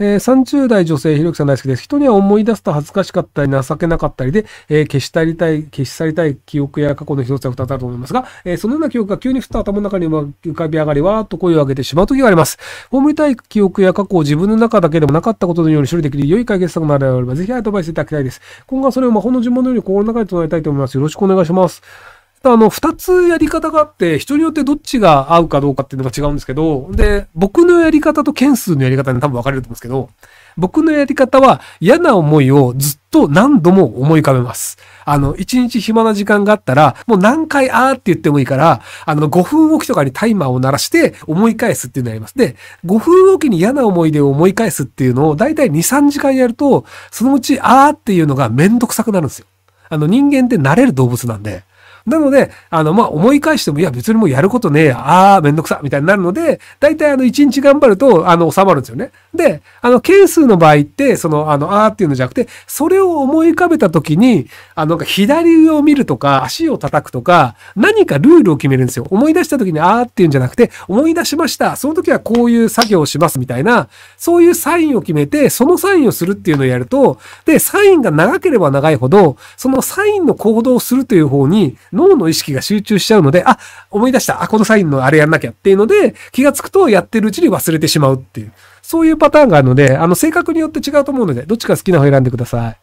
えー、30代女性、ひろきさん大好きです。人には思い出すと恥ずかしかったり、情けなかったりで、えー、消し去りたい、消し去りたい記憶や過去の一つや二つあると思いますが、えー、そのような記憶が急にふっと頭の中に浮かび上がり、わーっと声を上げてしまう時があります。葬りたい記憶や過去を自分の中だけでもなかったことのように処理できる良い解決策なあれば、ぜひアドバイスいただきたいです。今後はそれを魔法の呪文のように心の中で唱えたいと思います。よろしくお願いします。あの、二つやり方があって、人によってどっちが合うかどうかっていうのが違うんですけど、で、僕のやり方と件数のやり方に多分分かれると思うんですけど、僕のやり方は嫌な思いをずっと何度も思い浮かべます。あの、一日暇な時間があったら、もう何回あーって言ってもいいから、あの、5分おきとかにタイマーを鳴らして思い返すっていうのをやります。で、5分おきに嫌な思い出を思い返すっていうのをだいたい2、3時間やると、そのうちあーっていうのがめんどくさくなるんですよ。あの、人間って慣れる動物なんで、なので、あの、まあ、思い返しても、いや、別にもうやることねえや、あー、めんどくさ、みたいになるので、大体あの、一日頑張ると、あの、収まるんですよね。で、あの、件数の場合って、その、あの、あーっていうのじゃなくて、それを思い浮かべた時に、あの、左上を見るとか、足を叩くとか、何かルールを決めるんですよ。思い出した時に、あーっていうんじゃなくて、思い出しました。その時はこういう作業をします、みたいな、そういうサインを決めて、そのサインをするっていうのをやると、で、サインが長ければ長いほど、そのサインの行動をするという方に、脳の意識が集中しちゃうので、あ、思い出した。あ、このサインのあれやんなきゃっていうので、気がつくとやってるうちに忘れてしまうっていう。そういうパターンがあるので、あの、性格によって違うと思うので、どっちか好きな方選んでください。